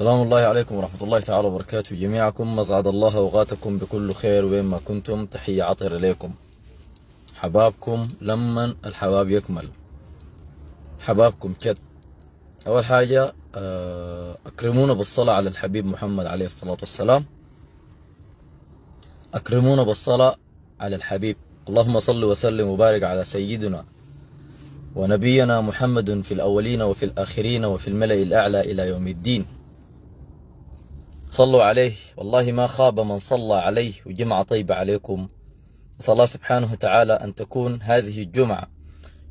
سلام الله عليكم ورحمة الله تعالى وبركاته جميعكم مزعد الله أوقاتكم بكل خير وين ما كنتم تحية عطر إليكم حبابكم لمن الحباب يكمل حبابكم كد أول حاجة آه، أكرمونا بالصلاة على الحبيب محمد عليه الصلاة والسلام أكرمونا بالصلاة على الحبيب اللهم صل وسلم وبارك على سيدنا ونبينا محمد في الأولين وفي الآخرين وفي الملأ الأعلى إلى يوم الدين صلوا عليه والله ما خاب من صلى عليه وجمعة طيبة عليكم نسأل الله سبحانه وتعالى أن تكون هذه الجمعة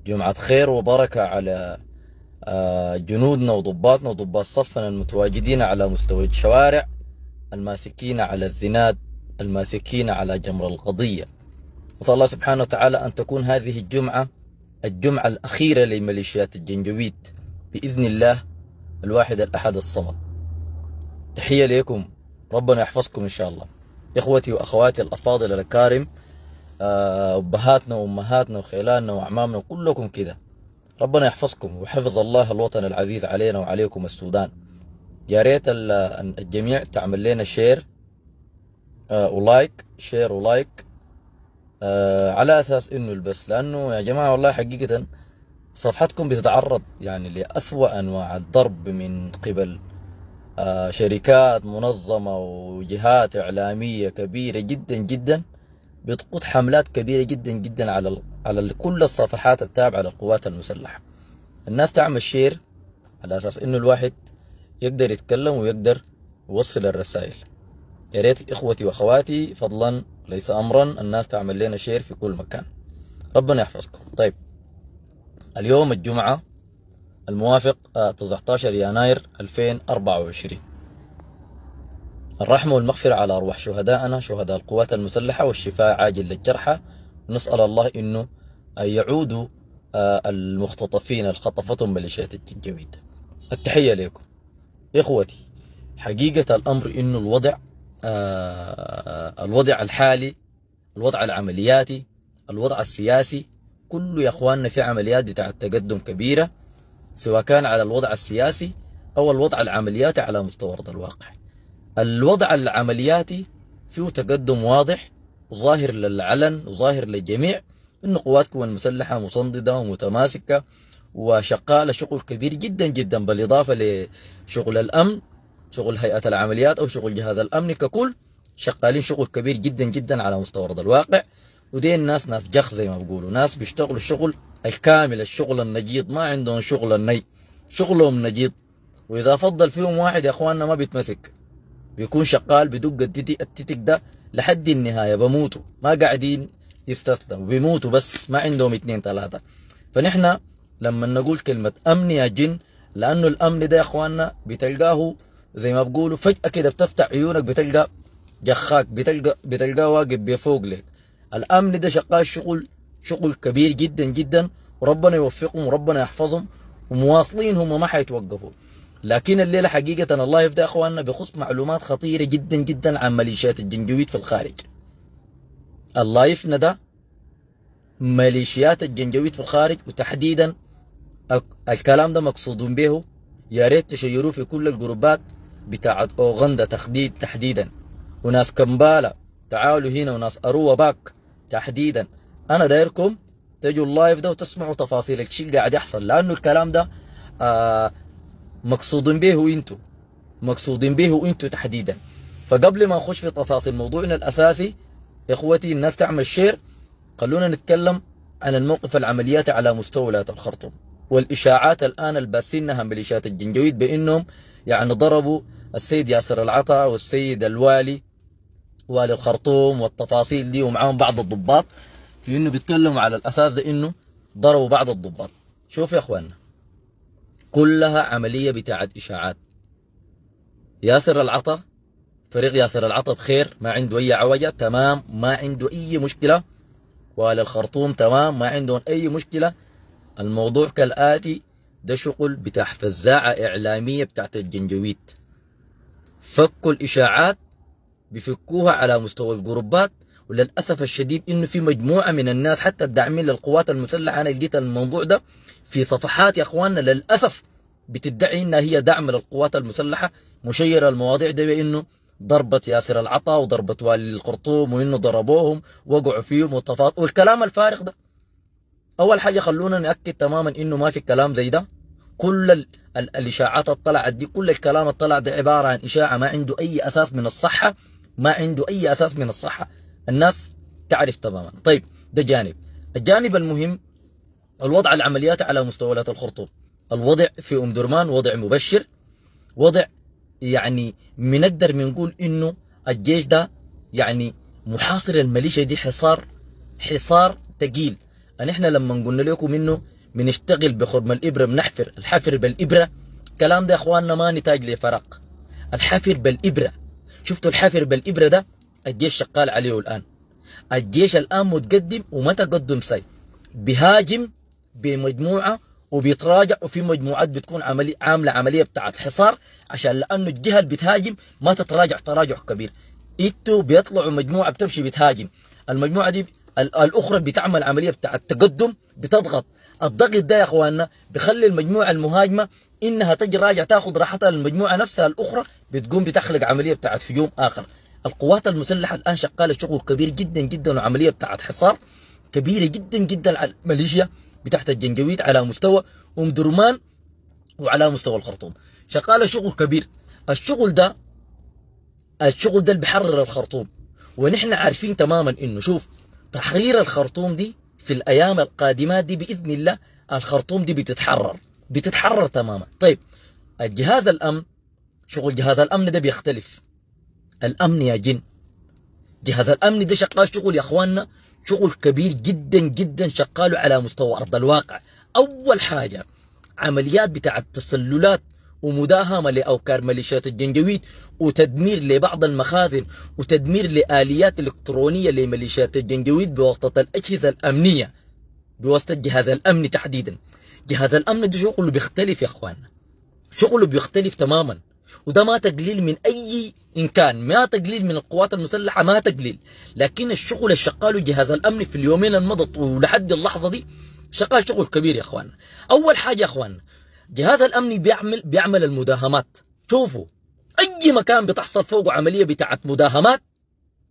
جمعة خير وبركة على آه، جنودنا وضباطنا وضباط صفنا المتواجدين على مستوى الشوارع الماسكين على الزناد الماسكين على جمر القضية نسأل الله سبحانه وتعالى أن تكون هذه الجمعة الجمعة الأخيرة لميليشيات الجنجويد بإذن الله الواحد الأحد الصمد تحية لكم ربنا يحفظكم إن شاء الله إخوتي وأخواتي الأفاضل الأكارم آه، أبهاتنا وأمهاتنا وخيلاننا وأعمامنا كلكم كده ربنا يحفظكم وحفظ الله الوطن العزيز علينا وعليكم السودان يا ريت الجميع تعمل لنا شير آه، ولايك شير ولايك آه، على أساس إنه البس لأنه يا جماعة والله حقيقة صفحتكم بتتعرض يعني لأسوأ أنواع الضرب من قبل آه، شركات منظمة وجهات إعلامية كبيرة جدا جدا بتقود حملات كبيرة جدا جدا على على كل الصفحات التابعة للقوات المسلحة الناس تعمل شير على أساس إنه الواحد يقدر يتكلم ويقدر يوصل الرسائل يا ريت إخوتي وأخواتي فضلا ليس أمرا الناس تعمل لنا شير في كل مكان ربنا يحفظكم طيب اليوم الجمعة الموافق 19 آه، يناير 2024 الرحمة والمغفرة على أرواح شهدائنا شهداء القوات المسلحة والشفاء عاجل للجرحى نسأل الله إنه آه، يعودوا آه، المختطفين الخطفتهم ميليشيات الجنجويد التحية لكم إخوتي حقيقة الأمر إنه الوضع الوضع الحالي الوضع العملياتي الوضع السياسي كله يا اخواننا في عمليات بتاعت تقدم كبيره سواء كان على الوضع السياسي أو الوضع العملياتي على مستوى أرض الواقع الوضع العملياتي فيه تقدم واضح وظاهر للعلن وظاهر للجميع أن قواتكم المسلحة مصنددة ومتماسكة وشغالة شغل كبير جدا جدا بالإضافة لشغل الأمن شغل هيئة العمليات أو شغل جهاز الأمن ككل شغالين شغل كبير جدا جدا على مستوى أرض الواقع ودي الناس ناس جخ زي ما بيقولوا ناس بيشتغلوا الشغل الكامل الشغل النجيط ما عندهم شغل الني شغلهم نجيط واذا فضل فيهم واحد يا اخواننا ما بيتمسك بيكون شغال بدق التتك التتك ده لحد النهايه بموتوا ما قاعدين يستسلموا بيموتوا بس ما عندهم اثنين ثلاثه فنحن لما نقول كلمه امن يا جن لانه الامن ده يا اخواننا بتلقاه زي ما بقولوا فجاه كده بتفتح عيونك بتلقى جخاك بتلقى بتلقاه واقف بفوق لك الامن ده شغال شغل شغل كبير جدا جدا وربنا يوفقهم وربنا يحفظهم ومواصلين هم ما حيتوقفوا لكن الليلة حقيقة الله يفدى أخواننا بخص معلومات خطيرة جدا جدا عن ميليشيات الجنجويد في الخارج الله يفنى ده ميليشيات الجنجويد في الخارج وتحديدا الكلام ده مقصودون به يا ريت تشيروه في كل الجروبات بتاعة أوغندا تحديد تحديدا وناس كمبالا تعالوا هنا وناس أروا باك تحديدا انا دايركم تجوا اللايف ده وتسمعوا تفاصيل الشيء قاعد يحصل لانه الكلام ده آه، مقصودين به انتوا مقصودين به انتوا تحديدا فقبل ما نخش في تفاصيل موضوعنا الاساسي يا اخوتي الناس تعمل شير خلونا نتكلم عن الموقف العملياتي على مستوى ولايه الخرطوم والاشاعات الان الباسينها ميليشيات الجنجويد بانهم يعني ضربوا السيد ياسر العطا والسيد الوالي والي الخرطوم والتفاصيل دي ومعاهم بعض الضباط في انه بيتكلموا على الاساس ده انه ضربوا بعض الضباط شوف يا اخواننا كلها عمليه بتاعت اشاعات ياسر العطا فريق ياسر العطا بخير ما عنده اي عوجه تمام ما عنده اي مشكله وآل الخرطوم تمام ما عندهم اي مشكله الموضوع كالاتي ده شغل بتاع فزاعه اعلاميه بتاعت الجنجويت فكوا الاشاعات بفكوها على مستوى الجروبات وللأسف الشديد إنه في مجموعة من الناس حتى الداعمين للقوات المسلحة أنا لقيت الموضوع ده في صفحات يا إخواننا للأسف بتدعي إنها هي دعم للقوات المسلحة مشيرة المواضيع ده بإنه ضربة ياسر العطا وضربة والي الخرطوم وإنه ضربوهم وقعوا فيهم وتفاض والكلام الفارغ ده أول حاجة خلونا نأكد تماما إنه ما في كلام زي ده كل ال... ال... الإشاعات الطلعت دي كل الكلام الطلع ده عبارة عن إشاعة ما عنده أي أساس من الصحة ما عنده أي أساس من الصحة الناس تعرف تماما طيب ده جانب الجانب المهم الوضع العمليات على مستوى ولايه الخرطوم الوضع في أم درمان وضع مبشر وضع يعني بنقدر بنقول إنه الجيش ده يعني محاصر الميليشيا دي حصار حصار يعني ان نحن لما قلنا لكم إنه بنشتغل بخرم الإبرة بنحفر الحفر بالإبرة الكلام ده يا اخواننا ما نتاج لفراغ الحفر بالإبرة شفتوا الحفر بالإبرة ده الجيش شغال عليه الآن الجيش الآن متقدم وما تقدم سي بهاجم بمجموعة وبيتراجع وفي مجموعات بتكون عملي عاملة عملية بتاعت حصار عشان لأنه الجهة اللي بتهاجم ما تتراجع تراجع كبير إنتوا بيطلعوا مجموعة بتمشي بتهاجم المجموعة دي الأخرى بتعمل عملية بتاعت تقدم بتضغط الضغط ده يا اخواننا بخلي المجموعه المهاجمه انها تجي راجع تاخذ راحتها المجموعه نفسها الاخرى بتقوم بتخلق عمليه بتاعت هجوم اخر القوات المسلحه الان شغاله شغل كبير جدا جدا وعمليه بتاعت حصار كبيره جدا جدا على الميليشيا بتاعت الجنجويد على مستوى ام درمان وعلى مستوى الخرطوم شغاله شغل كبير الشغل ده الشغل ده اللي بيحرر الخرطوم ونحن عارفين تماما انه شوف تحرير الخرطوم دي في الايام القادمه دي باذن الله الخرطوم دي بتتحرر بتتحرر تماما طيب الجهاز الامن شغل جهاز الامن ده بيختلف الأمن يا جن جهاز الأمن ده شغال شغل يا أخواننا شغل كبير جدا جدا شغاله على مستوى أرض الواقع أول حاجة عمليات بتاع التسللات ومداهمة لأوكار ميليشيات الجنجويد وتدمير لبعض المخازن وتدمير لآليات إلكترونية لميليشيات الجنجويد بواسطة الأجهزة الأمنية بواسطة جهاز الأمن تحديدا جهاز الأمن ده شغله بيختلف يا أخواننا شغله بيختلف تماما وده ما تقليل من أي كان ما تقليل من القوات المسلحة ما تقليل لكن الشغل الشقال جهاز الأمن في اليومين المضت ولحد اللحظة دي شغال شغل كبير يا أخوان أول حاجة يا أخوان جهاز الأمن بيعمل, بيعمل المداهمات شوفوا أي مكان بتحصل فوق عملية بتاعت مداهمات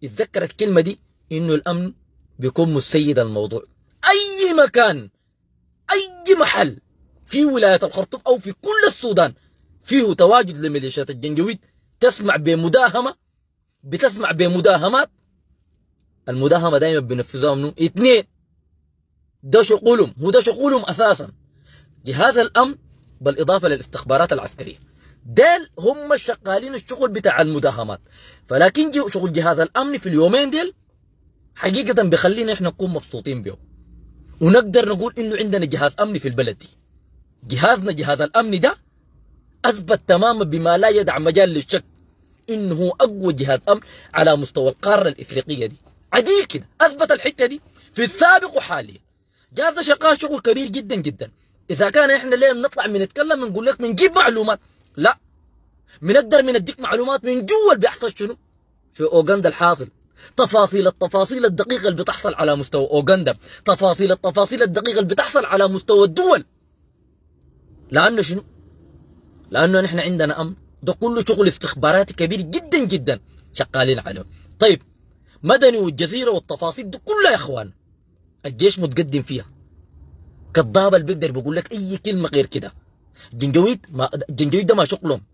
اتذكر الكلمة دي إنه الأمن بيكون مسيد الموضوع أي مكان أي محل في ولاية الخرطوم أو في كل السودان فيه تواجد لميليشيات الجنجويد تسمع بمداهمة بتسمع بمداهمات المداهمة دائما بينفذوها منو اثنين ده شغلهم هو ده شغلهم اساسا جهاز الامن بالاضافه للاستخبارات العسكريه ديل هم الشغالين الشغل بتاع المداهمات فلكن شغل جهاز الامن في اليومين ديل حقيقه بخلينا احنا نكون مبسوطين بيهم ونقدر نقول انه عندنا جهاز امني في البلد دي جهازنا جهاز الامن ده أثبت تماما بما لا يدع مجال للشك إنه أقوى جهاز أمن على مستوى القارة الإفريقية دي عديل كده أثبت الحتة دي في السابق وحاليا جاز شقاء شغل كبير جدا جدا إذا كان إحنا ليه نطلع من نتكلم نقول لك بنجيب معلومات لا بنقدر من نديك معلومات من جوا اللي بيحصل شنو في أوغندا الحاصل تفاصيل التفاصيل الدقيقة اللي بتحصل على مستوى أوغندا تفاصيل التفاصيل الدقيقة اللي بتحصل على مستوى الدول لأنه شنو لانه نحن عندنا امن ده كله شغل استخباراتي كبير جدا جدا شغالين عليه طيب مدني والجزيره والتفاصيل دي كلها يا اخوان الجيش متقدم فيها كذاب اللي بيقدر بيقول لك اي كلمه غير كده جنجويت ما جنجويت ده ما شغلهم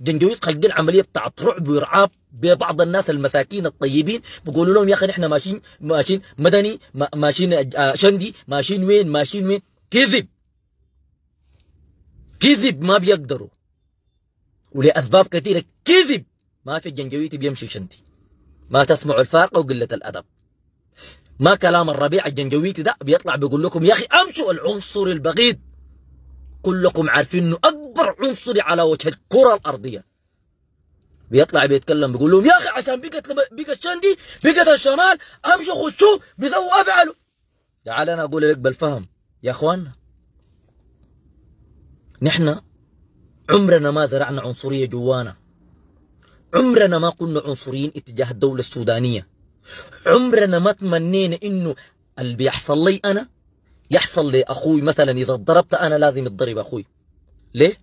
جنجويت خلقين عمليه بتاعت رعب ورعاب ببعض الناس المساكين الطيبين بيقولوا لهم يا اخي نحن ماشيين ماشيين مدني ماشيين آه، شندي ماشيين وين ماشيين وين كذب كذب ما بيقدروا ولأسباب كثيرة كذب ما في الجنجويتي بيمشي شنتي ما تسمع الفارقة وقلة الأدب ما كلام الربيع الجنجويتي ده بيطلع بيقول لكم يا أخي أمشوا العنصر البغيض كلكم عارفين إنه أكبر عنصري على وجه الكرة الأرضية بيطلع بيتكلم بيقول لهم يا أخي عشان بقت بقت شندي بقت الشمال أمشوا خشوا بيسووا أفعلوا تعال أنا أقول لك بالفهم يا أخوان نحن عمرنا ما زرعنا عنصرية جوانا عمرنا ما كنا عنصريين اتجاه الدولة السودانية عمرنا ما تمنينا انه اللي بيحصل لي انا يحصل لاخوي مثلا اذا ضربت انا لازم اتضرب اخوي ليه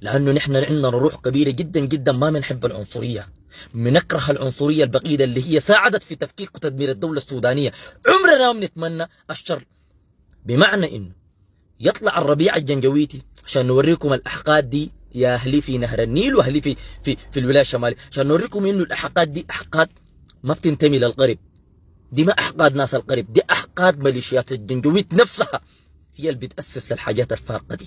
لانه نحن عندنا روح كبيره جدا جدا ما بنحب العنصريه بنكره العنصريه البعيده اللي هي ساعدت في تفكيك وتدمير الدوله السودانيه عمرنا ما بنتمنى الشر بمعنى انه يطلع الربيع الجنجويتي عشان نوريكم الاحقاد دي يا اهلي في نهر النيل واهلي في في في الولايه الشماليه عشان نوريكم انه الاحقاد دي احقاد ما بتنتمي للقرب دي ما احقاد ناس القرب دي احقاد ميليشيات الجنجويت نفسها هي اللي بتاسس للحاجات الفارقه دي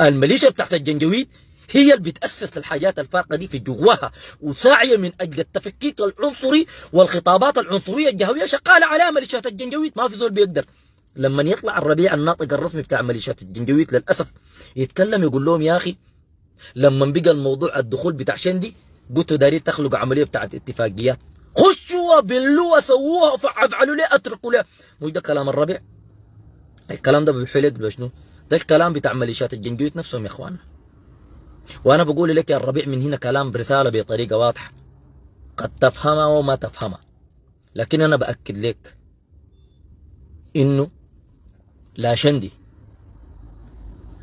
الميليشيا بتاعت الجنجويت هي اللي بتاسس للحاجات الفارقه دي في جواها وساعيه من اجل التفكيك العنصري والخطابات العنصريه الجهويه شغاله عليها ميليشيات الجنجويت ما في زول بيقدر لما يطلع الربيع الناطق الرسمي بتاع مليشيات الجنجويت للأسف يتكلم يقول لهم يا أخي لما بقى الموضوع الدخول بتاع شندي قلتوا دارين تخلقوا عملية بتاعت اتفاقيات خشوا بلوا سووها فعلوا ليه اتركوا ليه مش ده كلام الربيع الكلام ده بيحلق بشنو ده الكلام بتاع مليشيات الجنجويت نفسهم يا اخوانا وانا بقول لك يا الربيع من هنا كلام برساله بطريقه واضحه قد تفهمها وما تفهمها لكن انا باكد لك انه لا شندي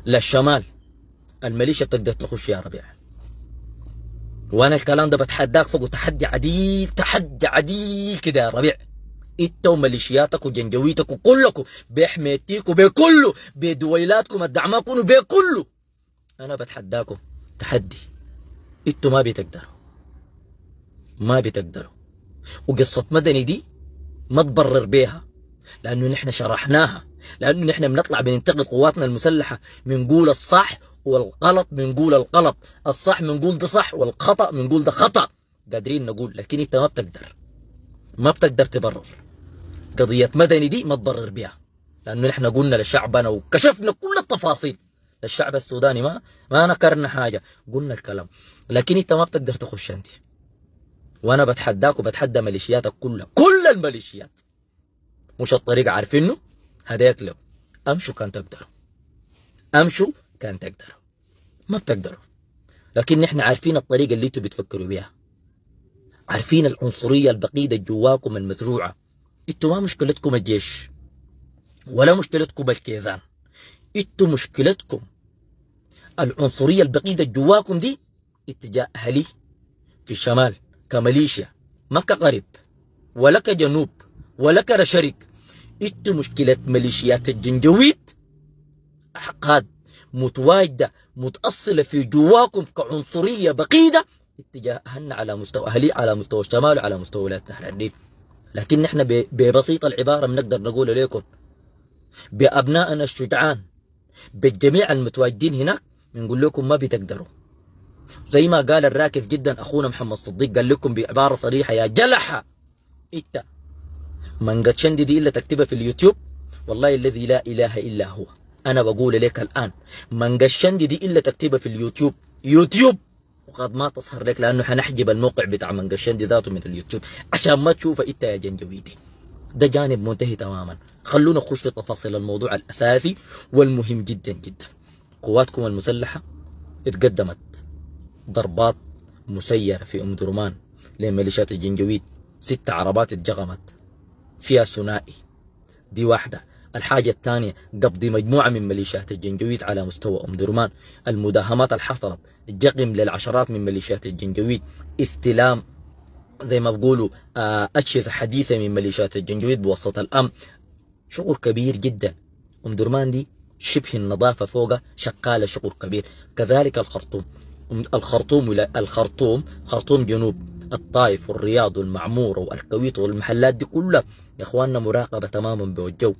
لا الشمال الميليشيا بتقدر تخش يا ربيع وانا الكلام ده بتحداك فوق تحدي عديل تحدي عديل كده يا ربيع انت وميليشياتك وجنجويتك وكلكم بحميتيك وبكله بدويلاتكم الدعماكم وبكله انا بتحداكم تحدي انتوا ما بتقدروا ما بتقدروا وقصة مدني دي ما تبرر بيها لأنه نحن شرحناها لأنه نحن بنطلع بننتقد قواتنا المسلحة بنقول الصح والغلط بنقول الغلط الصح بنقول ده صح والخطأ بنقول ده خطأ قادرين نقول لكن انت ما بتقدر ما بتقدر تبرر قضية مدني دي ما تبرر بها لأنه نحن قلنا لشعبنا وكشفنا كل التفاصيل للشعب السوداني ما ما نكرنا حاجة قلنا الكلام لكن انت ما بتقدر تخش انت وانا بتحداك وبتحدى ميليشياتك كلها كل الميليشيات مش الطريق عارفينه هداك له امشوا كان تقدروا امشوا كان تقدروا ما بتقدروا لكن نحن عارفين الطريقة اللي انتوا بتفكروا بيها عارفين العنصرية البقيدة جواكم المزروعة انتوا ما مشكلتكم الجيش ولا مشكلتكم الكيزان انتوا مشكلتكم العنصرية البقيدة جواكم دي اتجاه أهلي في الشمال كماليشيا ما كغرب ولا كجنوب ولك شريك إت مشكلة ميليشيات الجنجويت أحقاد متواجدة متأصلة في جواكم كعنصرية بقيدة اتجاه على مستوى أهلي على مستوى الشمال وعلى مستوى ولاية نهر النيل لكن نحن ببسيط العبارة بنقدر نقول لكم بأبنائنا الشجعان بالجميع المتواجدين هناك بنقول لكم ما بتقدروا زي ما قال الراكز جدا أخونا محمد صديق قال لكم بعبارة صريحة يا جلحة انت مانجا شندي دي إلا تكتبها في اليوتيوب والله الذي لا إله إلا هو أنا بقول لك الآن مانجا شندي دي إلا تكتبها في اليوتيوب يوتيوب وقد ما تظهر لك لأنه حنحجب الموقع بتاع مانجا شندي ذاته من اليوتيوب عشان ما تشوف أنت يا جنجويدي ده جانب منتهي تماما خلونا نخش في تفاصيل الموضوع الأساسي والمهم جدا جدا قواتكم المسلحة اتقدمت ضربات مسيرة في أم درمان لميليشيات الجنجويد ست عربات اتجغمت فيها ثنائي دي واحدة الحاجة الثانية قبض مجموعة من مليشيات الجنجويد على مستوى أم درمان المداهمات اللي حصلت جقم للعشرات من مليشيات الجنجويد استلام زي ما بقولوا آه، أجهزة حديثة من مليشيات الجنجويد بوسط الأمن شغل كبير جدا أم درمان دي شبه النظافة فوقها شغالة شغل كبير كذلك الخرطوم الخرطوم الخرطوم خرطوم جنوب الطائف والرياض والمعمورة والكويت والمحلات دي كلها يا اخواننا مراقبه تماما بالجو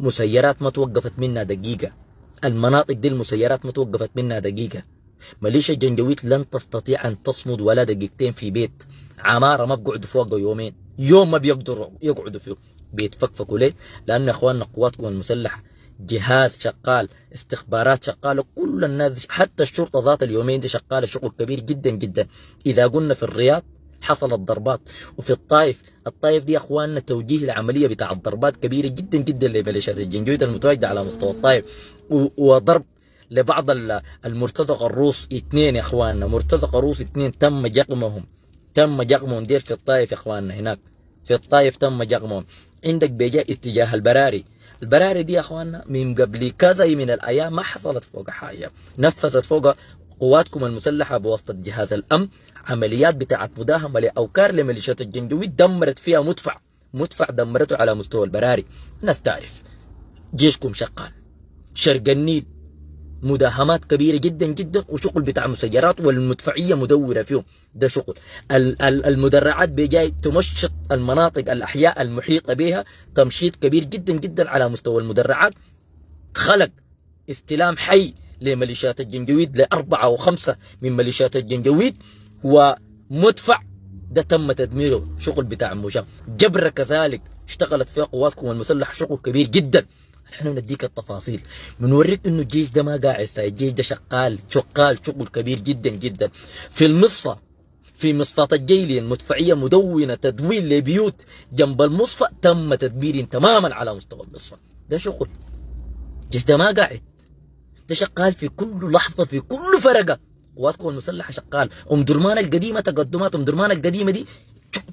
مسيرات ما توقفت منها دقيقه المناطق دي المسيرات ما توقفت منها دقيقه مليشيا الجنجويت لن تستطيع ان تصمد ولا دقيقتين في بيت عماره ما بقعدوا فوقه يومين يوم ما بيقدروا يقعدوا فيه بيتفكفكوا ليه؟ لان اخواننا قواتكم المسلحه جهاز شغال استخبارات شغاله كل الناس حتى الشرطه ذات اليومين دي شغاله شغل كبير جدا جدا اذا قلنا في الرياض حصلت ضربات وفي الطائف الطائف دي اخواننا توجيه العمليه بتاع الضربات كبيره جدا جدا لميليشيات الجنجويد المتواجده على مستوى الطائف وضرب لبعض المرتزقه الروس اثنين يا اخواننا مرتزقه روس اثنين تم جقمهم تم جقمهم ديل في الطائف يا اخواننا هناك في الطائف تم جقمهم عندك بيجاء اتجاه البراري البراري دي يا اخواننا من قبل كذا من الايام ما حصلت فوق حاجه نفذت فوق قواتكم المسلحة بواسطة جهاز الأمن عمليات بتاعت مداهمة لأوكار لميليشيات الجندوي دمرت فيها مدفع مدفع دمرته على مستوى البراري الناس تعرف جيشكم شغال شرق النيل مداهمات كبيرة جدا جدا وشغل بتاع مسيرات والمدفعية مدورة فيهم ده شغل المدرعات بجاي تمشط المناطق الأحياء المحيطة بها تمشيط كبير جدا جدا على مستوى المدرعات خلق استلام حي لميليشيات الجنجويد لأربعة أو خمسة من ميليشيات الجنجويد ومدفع ده تم تدميره شغل بتاع موشا جبرة كذلك اشتغلت فيها قواتكم المسلحة شغل كبير جدا احنا نديك التفاصيل بنوريك انه الجيش ده ما قاعد الجيش ده شغال شغال شغل كبير جدا جدا في المصة في مصفاة الجيلي المدفعية مدونة تدوين لبيوت جنب المصفى تم تدمير تماما على مستوى المصفى ده شغل الجيش ده ما قاعد شغال في كل لحظه في كل فرقه قواتكم المسلحه شغال ام درمان القديمه تقدمات ام درمان القديمه دي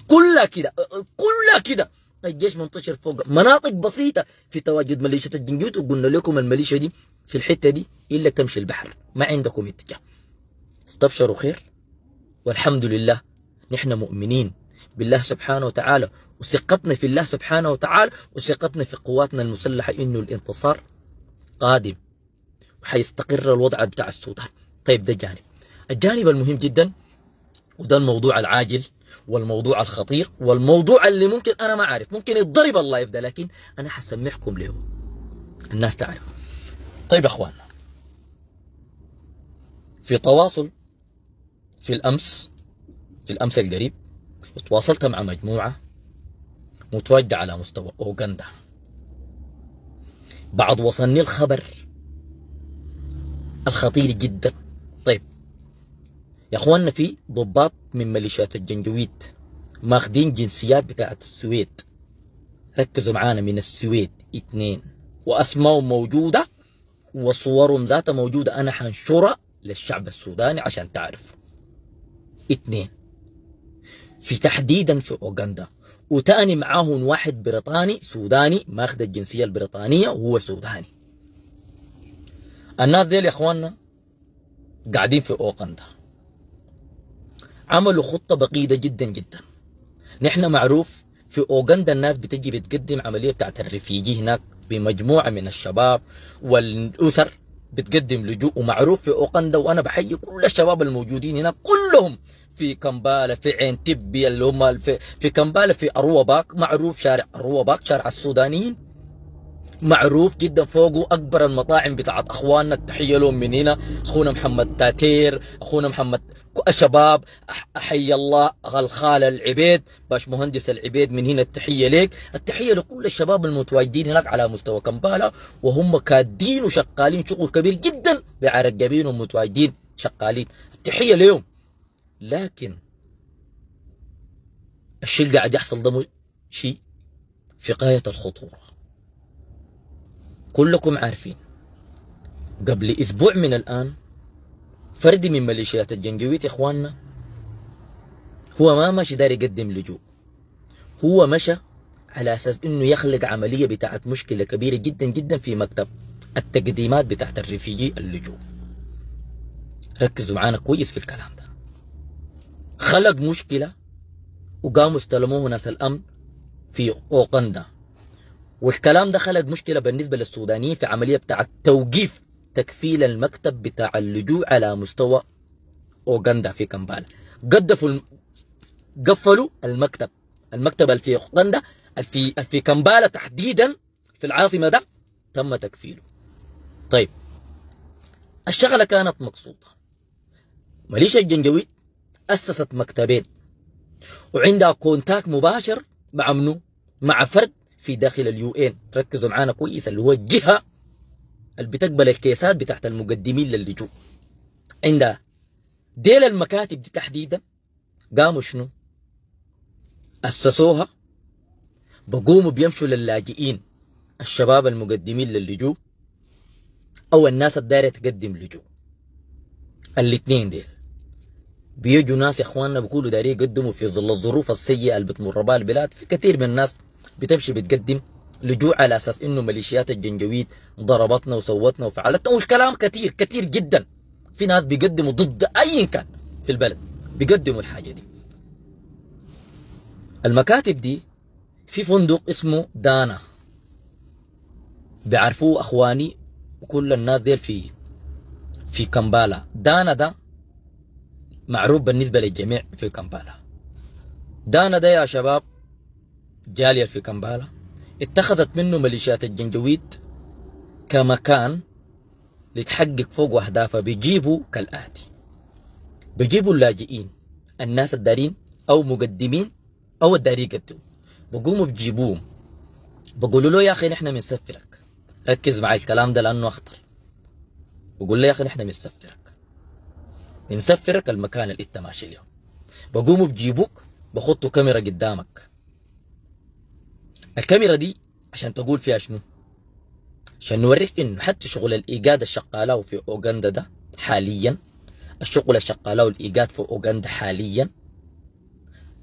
كلها كده كلها كده الجيش منتشر فوق مناطق بسيطه في تواجد مليشة الجنجوت وقلنا لكم المليشة دي في الحته دي الا تمشي البحر ما عندكم اتجاه استبشروا خير والحمد لله نحن مؤمنين بالله سبحانه وتعالى وثقتنا في الله سبحانه وتعالى وثقتنا في قواتنا المسلحه انه الانتصار قادم حيستقر الوضع بتاع السودان طيب ده جانب الجانب المهم جدا وده الموضوع العاجل والموضوع الخطير والموضوع اللي ممكن انا ما عارف ممكن يضرب الله يبدأ لكن انا حسمحكم له الناس تعرف طيب يا اخواننا في تواصل في الامس في الامس القريب تواصلت مع مجموعه متواجده على مستوى اوغندا بعد وصلني الخبر الخطير جدا طيب يا اخواننا في ضباط من ميليشيات الجنجويد ماخدين جنسيات بتاعة السويد ركزوا معانا من السويد اثنين واسمائهم موجودة وصورهم ذاتها موجودة انا حنشرها للشعب السوداني عشان تعرف اثنين في تحديدا في اوغندا وتاني معاهم واحد بريطاني سوداني ماخذ الجنسية البريطانية وهو سوداني الناس ديل يا اخواننا قاعدين في اوقندا عملوا خطه بقيده جدا جدا نحن معروف في اوغندا الناس بتجي بتقدم عمليه بتاعت الرفيجي هناك بمجموعه من الشباب والاسر بتقدم لجوء ومعروف في اوغندا وانا بحيي كل الشباب الموجودين هناك كلهم في كمباله في عين تبي اللي هم في, في كمباله في اروباك معروف شارع اروباك شارع السودانيين معروف جدا فوقه اكبر المطاعم بتاعت اخواننا التحيه لهم من هنا اخونا محمد تاتير اخونا محمد الشباب حي الله غلخال العبيد باش مهندس العبيد من هنا التحيه ليك التحيه لكل الشباب المتواجدين هناك على مستوى كمبالا وهم كادين وشغالين شغل كبير جدا بعرق جبينهم متواجدين شغالين التحيه لهم لكن الشيء اللي قاعد يحصل ده شيء في غايه الخطوره كلكم عارفين قبل اسبوع من الان فرد من ميليشيات الجنجويت اخواننا هو ما ماشي داري يقدم لجوء هو مشى على اساس انه يخلق عمليه بتاعت مشكله كبيره جدا جدا في مكتب التقديمات بتاعت الرفيجي اللجوء ركزوا معانا كويس في الكلام ده خلق مشكله وقاموا استلموه ناس الامن في اوغندا والكلام ده خلق مشكلة بالنسبة للسودانيين في عملية بتاع توقيف تكفيل المكتب بتاع اللجوء على مستوى أوغندا في كمبالا قدفوا الم... قفلوا المكتب المكتب اللي في أوغندا في في كمبالا تحديدا في العاصمة ده تم تكفيله طيب الشغلة كانت مقصودة مليش الجنجويد أسست مكتبين وعندها كونتاك مباشر مع منو؟ مع فرد في داخل اليو ان ركزوا معانا كويس اللي هو الجهه اللي بتقبل الكيسات بتاعت المقدمين للجوء عندها ديل المكاتب دي تحديدا قاموا شنو؟ اسسوها بقوموا بيمشوا للاجئين الشباب المقدمين للجوء او الناس الدارة تقدم لجوء الاثنين ديل بيجوا ناس يا اخواننا بيقولوا داري يقدموا في ظل الظروف السيئه اللي بتمر بها البلاد في كثير من الناس بتمشي بتقدم لجوء على اساس انه ميليشيات الجنجويد ضربتنا وسوتنا وفعلتنا والكلام كثير كثير جدا في ناس بيقدموا ضد اي كان في البلد بيقدموا الحاجه دي المكاتب دي في فندق اسمه دانا بيعرفوه اخواني وكل الناس ديل في في كمبالا دانا ده معروف بالنسبه للجميع في كمبالا دانا ده يا شباب جالية في كمبالا اتخذت منه ميليشيات الجنجويد كمكان لتحقق فوق أهدافها بيجيبوا كالآتي بيجيبوا اللاجئين الناس الدارين أو مقدمين أو الداري يقدموا بقوموا بجيبوهم بقولوا له يا أخي نحن بنسفرك ركز مع الكلام ده لأنه أخطر بقول له يا أخي نحن بنسفرك بنسفرك المكان اللي أنت ماشي اليوم بقوموا بجيبوك بخطوا كاميرا قدامك الكاميرا دي عشان تقول فيها شنو عشان نوريك انه حتى شغل الايجاد الشقاله في اوغندا ده حاليا الشغل الشقاله والايجاد في اوغندا حاليا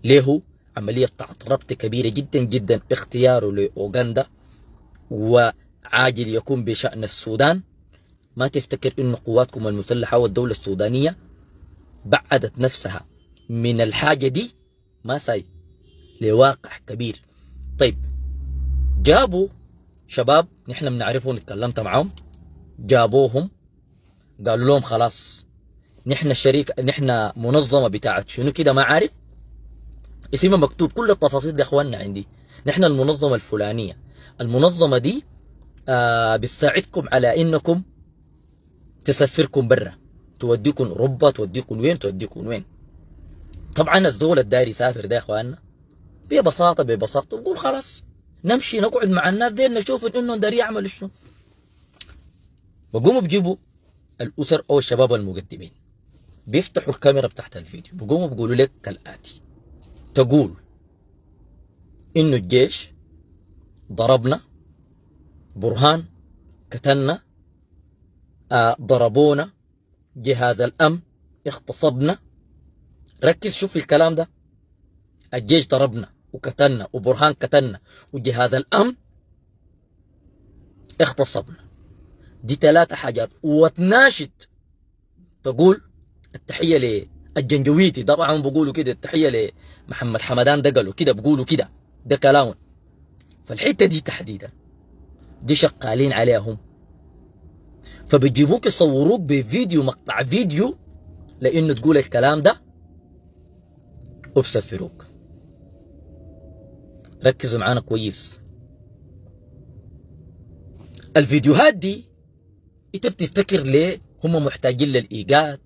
له عمليه تعط ربط كبيره جدا جدا باختياره لاوغندا وعاجل يكون بشان السودان ما تفتكر انه قواتكم المسلحه والدوله السودانيه بعدت نفسها من الحاجه دي ما ساي لواقع كبير طيب جابوا شباب نحن بنعرفهم اتكلمت معهم جابوهم قالوا لهم خلاص نحن الشريك نحن منظمه بتاعت شنو كده ما عارف اسمها مكتوب كل التفاصيل دي اخواننا عندي نحن المنظمه الفلانيه المنظمه دي آه بتساعدكم على انكم تسفركم برا توديكم اوروبا توديكم وين توديكم وين طبعا الزول الداري سافر ده يا اخواننا ببساطه ببساطه نقول خلاص نمشي نقعد مع الناس دي نشوف انه داري يعمل شنو بقوموا بجيبوا الاسر او الشباب المقدمين بيفتحوا الكاميرا بتاعت الفيديو بقوموا بيقولوا لك كالاتي تقول انه الجيش ضربنا برهان قتلنا آه ضربونا جهاز الامن اغتصبنا ركز شوف الكلام ده الجيش ضربنا وكتلنا وبرهان كتلنا وجهاز الأمن اغتصبنا دي ثلاثة حاجات وتناشد تقول التحية للجنجويتي طبعا بقولوا كده التحية لمحمد حمدان ده قالوا كده بقولوا كده ده كلام فالحتة دي تحديدا دي شغالين عليهم فبيجيبوك يصوروك بفيديو مقطع فيديو لانه تقول الكلام ده وبسفروك ركزوا معانا كويس الفيديوهات دي انت بتفتكر ليه هم محتاجين للايجاد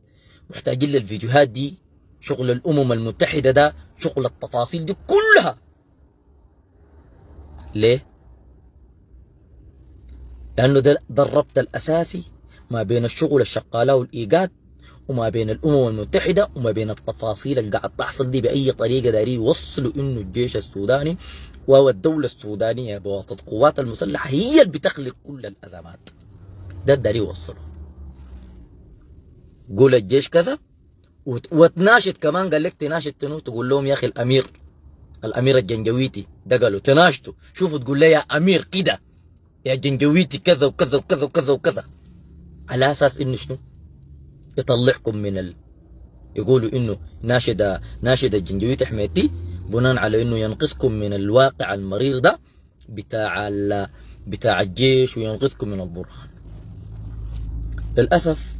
محتاجين للفيديوهات دي شغل الامم المتحده ده شغل التفاصيل دي كلها ليه لانه ده, الربط الاساسي ما بين الشغل الشقاله والايجاد وما بين الامم المتحده وما بين التفاصيل اللي قاعد تحصل دي باي طريقه داري يوصلوا انه الجيش السوداني وهو الدوله السودانيه بواسطه قوات المسلحه هي اللي بتخلق كل الازمات ده داري يوصله قول الجيش كذا وتناشد كمان قال لك تناشد تنو تقول لهم يا اخي الامير الامير الجنجويتي ده قالوا تناشدوا شوفوا تقول لي يا امير كده يا جنجويتي كذا وكذا وكذا وكذا وكذا على اساس انه شنو يطلعكم من ال... يقولوا انه ناشده ناشده الجنجويت حميتي بناء على انه ينقذكم من الواقع المرير ده بتاع ال... بتاع الجيش وينقذكم من البرهان للاسف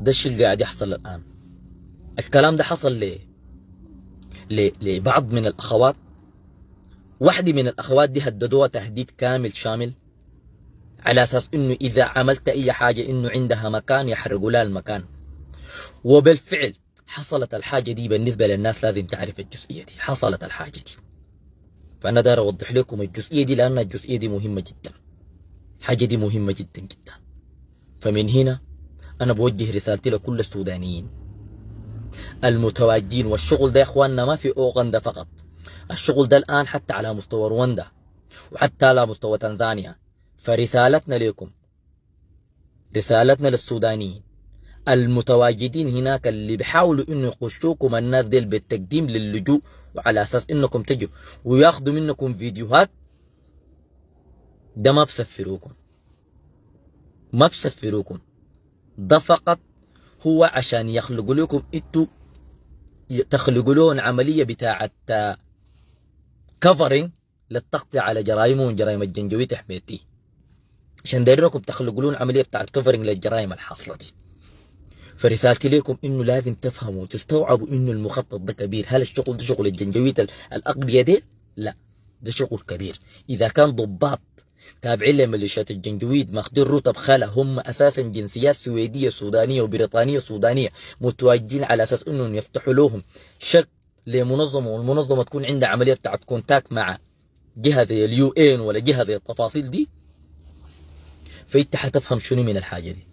ده الشيء اللي قاعد يحصل الان الكلام ده حصل ليه ليه لبعض من الاخوات واحده من الاخوات دي هددوها تهديد كامل شامل على اساس انه اذا عملت اي حاجه انه عندها مكان يحرقوا لها المكان وبالفعل حصلت الحاجه دي بالنسبه للناس لازم تعرف الجزئيه دي حصلت الحاجه دي فانا داير اوضح لكم الجزئيه دي لان الجزئيه دي مهمه جدا الحاجه دي مهمه جدا جدا فمن هنا انا بوجه رسالتي لكل السودانيين المتواجدين والشغل ده يا اخواننا ما في اوغندا فقط الشغل ده الان حتى على مستوى رواندا وحتى على مستوى تنزانيا فرسالتنا لكم رسالتنا للسودانيين المتواجدين هناك اللي بيحاولوا انه يخشوكم الناس ديل بالتقديم للجوء وعلى اساس انكم تجوا وياخذوا منكم فيديوهات ده ما بسفروكم ما بسفروكم ده فقط هو عشان يخلقوا لكم انتوا تخلقوا لهم عملية بتاعة كفرنج للتغطية على جرائمهم جرائم الجنجويت حميتي عشان دايرينكم تخلقوا لهم عمليه بتاع الكفرنج للجرائم الحاصله دي فرسالتي لكم انه لازم تفهموا وتستوعبوا انه المخطط ده كبير هل الشغل ده شغل الجنجويت الاقبية دي لا ده شغل كبير اذا كان ضباط تابعين لميليشيات الجنجويد ماخدين رتب خلا هم اساسا جنسيات سويديه سودانيه وبريطانيه سودانيه متواجدين على اساس انهم يفتحوا لهم شق لمنظمه والمنظمه تكون عندها عمليه بتاعت كونتاكت مع جهه زي اليو ان ولا جهه زي التفاصيل دي فانت حتفهم شنو من الحاجه دي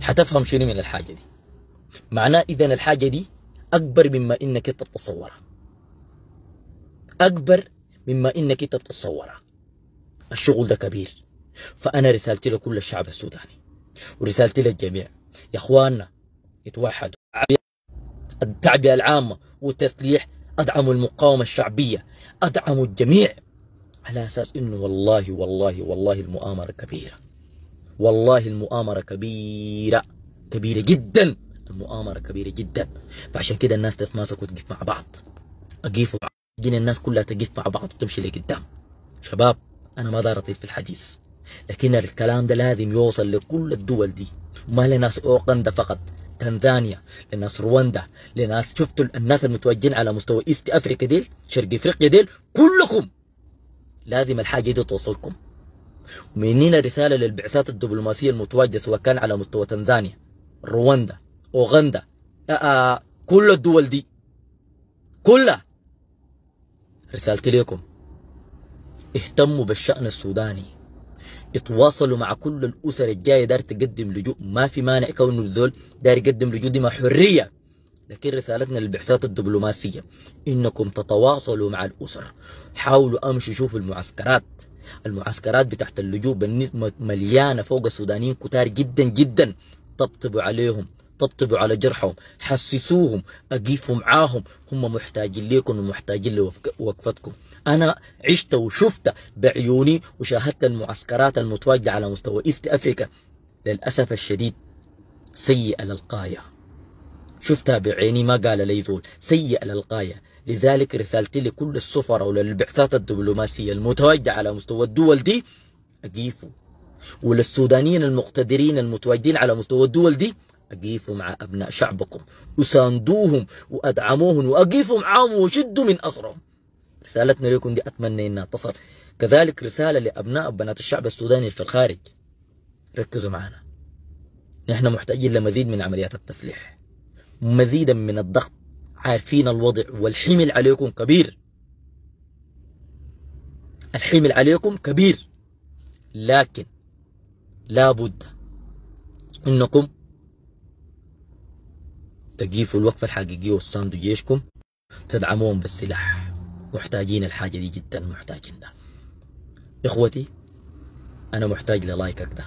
حتفهم شنو من الحاجه دي معناه اذا الحاجه دي اكبر مما انك انت بتتصورها اكبر مما انك انت بتتصورها الشغل ده كبير فانا رسالتي لكل الشعب السوداني ورسالتي للجميع يا اخواننا يتوحدوا التعبئه العامه والتسليح ادعموا المقاومه الشعبيه ادعموا الجميع على أساس إنه والله والله والله المؤامرة كبيرة والله المؤامرة كبيرة كبيرة جدا المؤامرة كبيرة جدا فعشان كده الناس تتماسك وتقف مع بعض أقيفوا جينا الناس كلها تقف مع بعض وتمشي لقدام شباب أنا ما دار أطيل في الحديث لكن الكلام ده لازم يوصل لكل الدول دي ما لناس أوغندا فقط تنزانيا لناس رواندا لناس شفتوا الناس المتواجدين على مستوى ايست افريقيا ديل شرق افريقيا ديل كلكم لازم الحاجة دي توصلكم ومنين رسالة للبعثات الدبلوماسية المتواجدة سواء كان على مستوى تنزانيا رواندا أوغندا آآ كل الدول دي كلها رسالتي لكم اهتموا بالشأن السوداني اتواصلوا مع كل الأسر الجاية دار تقدم لجوء ما في مانع كونه الزول دار يقدم لجوء دي ما حرية لكن رسالتنا للبعثات الدبلوماسية إنكم تتواصلوا مع الأسر حاولوا أمشوا شوفوا المعسكرات المعسكرات بتاعت اللجوء مليانة فوق السودانيين كتار جدا جدا طبطبوا عليهم طبطبوا على جرحهم حسسوهم أقيفوا معاهم هم محتاجين ليكم ومحتاجين لوقفتكم أنا عشت وشفت بعيوني وشاهدت المعسكرات المتواجدة على مستوى إفت أفريقيا للأسف الشديد سيئة للقايه شفتها بعيني ما قال لي ذول سيء للغاية لذلك رسالتي لكل السفراء وللبعثات الدبلوماسية المتواجدة على مستوى الدول دي أقيفوا وللسودانيين المقتدرين المتواجدين على مستوى الدول دي أقيفوا مع أبناء شعبكم وساندوهم وأدعموهم وأقيفوا معاهم وشدوا من أسرهم رسالتنا لكم دي أتمنى أنها تصل كذلك رسالة لأبناء وبنات الشعب السوداني في الخارج ركزوا معنا نحن محتاجين لمزيد من عمليات التسليح مزيدا من الضغط عارفين الوضع والحمل عليكم كبير الحمل عليكم كبير لكن لابد انكم تجيفوا الوقفة الحقيقية والساندو جيشكم تدعموهم بالسلاح محتاجين الحاجة دي جدا محتاجينها اخوتي انا محتاج للايكك ده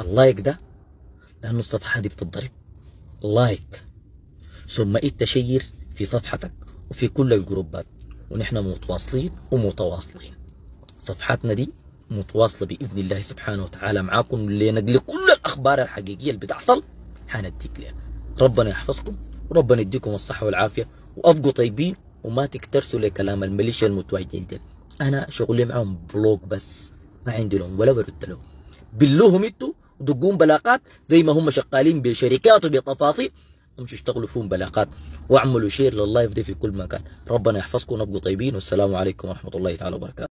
اللايك ده لانه الصفحة دي بتضرب لايك ثم انت شير في صفحتك وفي كل الجروبات ونحن متواصلين ومتواصلين صفحتنا دي متواصله باذن الله سبحانه وتعالى معاكم لنقل كل الاخبار الحقيقيه اللي بتحصل حنديك لها ربنا يحفظكم وربنا يديكم الصحه والعافيه وابقوا طيبين وما تكترسوا لكلام الميليشيا المتواجدين دي انا شغلي معهم بلوك بس ما عندي لهم ولا برد لهم بلوهم انتوا ودقون بلاقات زي ما هم شغالين بشركات وبتفاصيل امشوا اشتغلوا فيهم بلاقات واعملوا شير لللايف ده في كل مكان ربنا يحفظكم ونبقوا طيبين والسلام عليكم ورحمه الله تعالى وبركاته